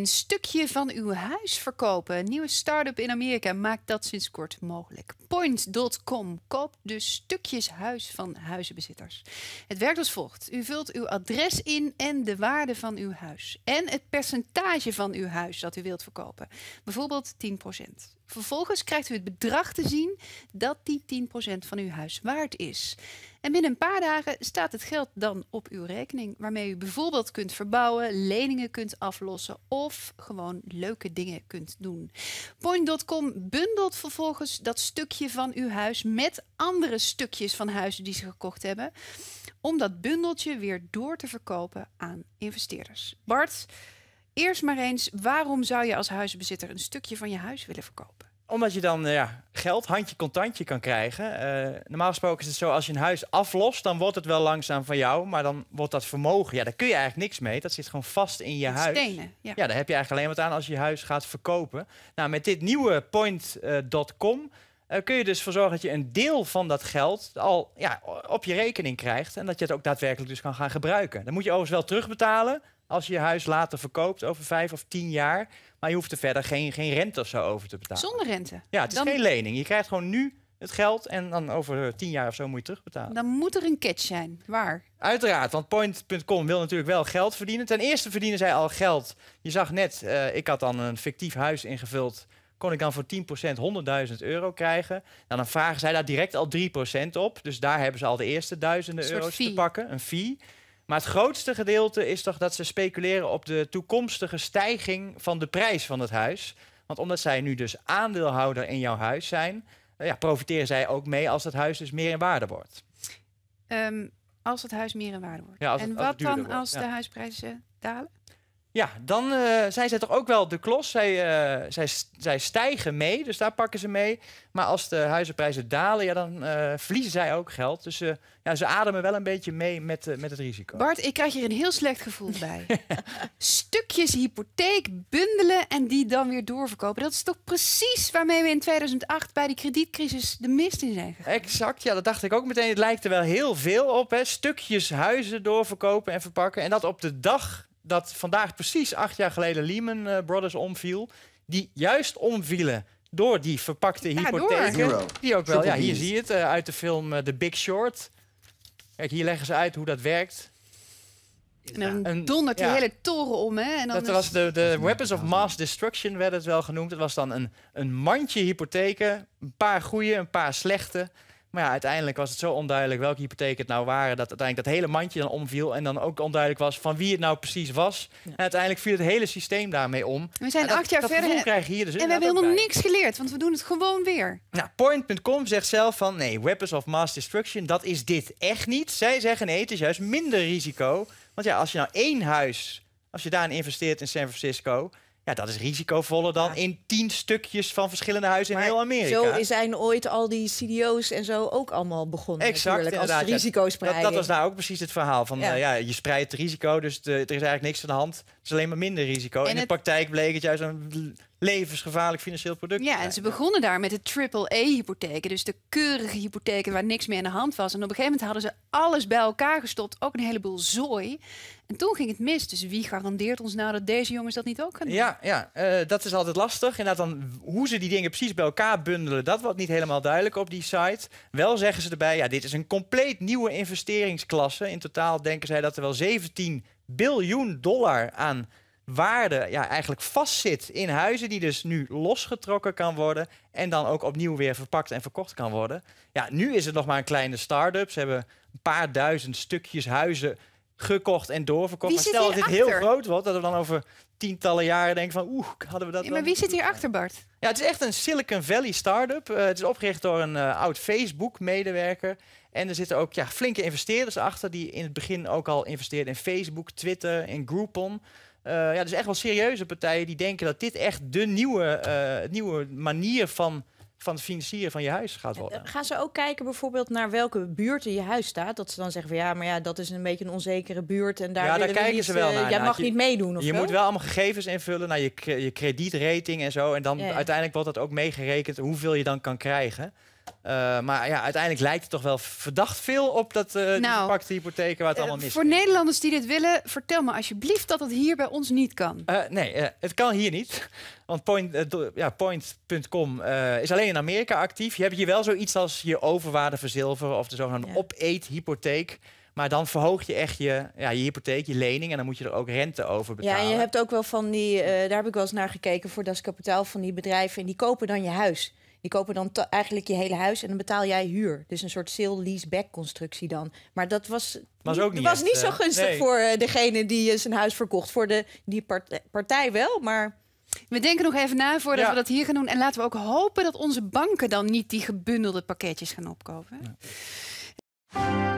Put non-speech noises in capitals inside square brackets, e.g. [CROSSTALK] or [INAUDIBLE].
Een stukje van uw huis verkopen. nieuwe start-up in Amerika maakt dat sinds kort mogelijk. Point.com koopt dus stukjes huis van huizenbezitters. Het werkt als volgt. U vult uw adres in en de waarde van uw huis. En het percentage van uw huis dat u wilt verkopen. Bijvoorbeeld 10%. Vervolgens krijgt u het bedrag te zien dat die 10% van uw huis waard is. En binnen een paar dagen staat het geld dan op uw rekening, waarmee u bijvoorbeeld kunt verbouwen, leningen kunt aflossen of gewoon leuke dingen kunt doen. Point.com bundelt vervolgens dat stukje van uw huis met andere stukjes van huizen die ze gekocht hebben, om dat bundeltje weer door te verkopen aan investeerders. Bart, eerst maar eens, waarom zou je als huisbezitter een stukje van je huis willen verkopen? Omdat je dan eh, ja, geld, handje contantje kan krijgen. Eh, normaal gesproken is het zo, als je een huis aflost, dan wordt het wel langzaam van jou. Maar dan wordt dat vermogen, ja, daar kun je eigenlijk niks mee. Dat zit gewoon vast in je huis. Stenen, ja. ja. daar heb je eigenlijk alleen wat aan als je huis gaat verkopen. Nou, met dit nieuwe point.com eh, kun je dus voor zorgen dat je een deel van dat geld al ja, op je rekening krijgt. En dat je het ook daadwerkelijk dus kan gaan gebruiken. Dan moet je overigens wel terugbetalen als je je huis later verkoopt over vijf of tien jaar. Maar je hoeft er verder geen, geen rente of zo over te betalen. Zonder rente? Ja, het is geen lening. Je krijgt gewoon nu het geld en dan over tien jaar of zo moet je terugbetalen. Dan moet er een catch zijn. Waar? Uiteraard, want Point.com wil natuurlijk wel geld verdienen. Ten eerste verdienen zij al geld. Je zag net, eh, ik had dan een fictief huis ingevuld. Kon ik dan voor 10% 100.000 euro krijgen? Nou, dan vragen zij daar direct al 3% op. Dus daar hebben ze al de eerste duizenden euro's te pakken, een fee. Maar het grootste gedeelte is toch dat ze speculeren op de toekomstige stijging van de prijs van het huis. Want omdat zij nu dus aandeelhouder in jouw huis zijn, eh, ja, profiteren zij ook mee als het huis dus meer in waarde wordt. Ehm, als het huis meer in waarde wordt. en wat dan als de huisprijzen dalen? Ja, dan eh, zijn ze toch ook wel de klos. Zij, eh, zij, zij stijgen mee, dus daar pakken ze mee. Maar als de huizenprijzen dalen, ja, dan uh, verliezen zij ook geld. Dus ja, ze ademen wel een beetje mee met, met het risico. Bart, ik krijg hier een heel slecht gevoel [LAUGHS] bij. Stukjes hypotheek bundelen en die dan weer doorverkopen. Dat is toch precies waarmee we in 2008 bij die kredietcrisis de mist in zijn gegaan. Exact, ja, dat dacht ik ook meteen. Het lijkt er wel heel veel op. Hè? Stukjes huizen doorverkopen en verpakken. En dat op de dag dat vandaag precies acht jaar geleden Lehman eh, Brothers omviel. Die juist omvielen door die verpakte hypotheken. Die ook wel, ja, hier zie je het eh, uit de film eh, The Big Short. Kijk, hier leggen ze uit hoe dat werkt. En dan een, dondert die hele toren om, hè? En dan dat was de, de Weapons of Mass Destruction, werd het wel genoemd. Het was dan een, een mandje hypotheken. Een paar goede, een paar slechte. Maar ja, uiteindelijk was het zo onduidelijk welke hypotheken het nou waren... dat uiteindelijk dat hele mandje dan omviel en dan ook onduidelijk was... van wie het nou precies was. En uiteindelijk viel het hele systeem daarmee om. We zijn acht jaar verder hier dus en we hebben helemaal niks geleerd, want we doen het gewoon weer. Nou, Point.com zegt zelf van... nee, weapons of mass destruction, dat is dit echt niet. Zij zeggen nee, het is juist minder risico. Want ja, als je nou één huis... als je daarin investeert in San Francisco... Ja, dat is risicovoller dan in tien stukjes van verschillende huizen in heel Amerika. Zo zijn ooit al die CDO's en zo ook allemaal begonnen. Exact, als risicospreiding. Dat, dat, was nou ook precies het verhaal. Van, ja. Eh, je spreidt het risico, dus er is eigenlijk niks aan de hand. Het is alleen maar minder risico. En in de praktijk bleek het juist een levensgevaarlijk financieel product. Ja, en ze begonnen daar met de triple-E-hypotheken. Dus de keurige hypotheken waar niks meer aan de hand was. En op een gegeven moment hadden ze alles bij elkaar gestopt. Ook een heleboel zooi. En toen ging het mis. Dus wie garandeert ons nou dat deze jongens dat niet ook kunnen doen? Ja, ja eh, dat is altijd lastig. Inderdaad, dan, hoe ze die dingen precies bij elkaar bundelen, dat wordt niet helemaal duidelijk op die site. Wel zeggen ze erbij, ja, dit is een compleet nieuwe investeringsklasse. In totaal denken zij dat er wel 17 biljoen dollar aan waarde ja, eigenlijk vastzit in huizen, die dus nu losgetrokken kan worden en dan ook opnieuw weer verpakt en verkocht kan worden. Ja, nu is het nog maar een kleine start-up. Ze hebben een paar duizend stukjes huizen gekocht en doorverkocht. maar stel dat dit heel groot wordt, dat we dan over tientallen jaren denken van oeh, hadden we dat. maar wie zit hier achter Bart? Ja, het is echt een Silicon Valley start-up. Eh, het is opgericht door een eh, oud Facebook-medewerker. En er zitten ook ja, flinke investeerders achter die in het begin ook al investeerden in Facebook, Twitter en Groupon. Eh, ja, dus echt wel serieuze partijen die denken dat dit echt de nieuwe, eh, nieuwe manier van, van financieren van je huis gaat worden. Eh, gaan ze ook kijken bijvoorbeeld naar welke buurt in je huis staat? Dat ze dan zeggen van ja, maar ja, dat is een beetje een onzekere buurt. En daar, ja, daar kijken ze wel naar. Jij nou, mag je, niet meedoen. Of je moet wel allemaal gegevens invullen naar je, je kredietrating en zo. En dan uiteindelijk wordt dat ook meegerekend hoeveel je dan kan krijgen. Eh, maar ja, uiteindelijk lijkt het toch wel verdacht veel op dat uh, nou, pakte hypotheken waar het eh, allemaal mis Voor Nederlanders die dit willen, vertel me alsjeblieft dat het hier bij ons niet kan. nee, het kan hier niet. Want point.com ja, is alleen in Amerika actief. Je hebt hier wel zoiets als je overwaarde verzilveren of de zogenaamde ja. opeet-hypotheek. Maar dan verhoog je echt je, ja, je hypotheek, je lening. En dan moet je er ook rente over betalen. Ja, en je hebt ook wel van die. daar heb ik wel eens naar gekeken voor dat kapitaal van die bedrijven. En die kopen dan je huis. Die kopen dan eigenlijk je hele huis en dan betaal jij huur. Dus een soort sale-lease-back constructie dan. Maar dat was, was ook niet, was zo eh, gunstig voor eh, degene die eh, zijn huis verkocht. Voor de, die partij wel, maar... We denken nog even na voordat we dat hier gaan doen. En laten we ook hopen dat onze banken dan niet die gebundelde pakketjes gaan opkopen. Ja.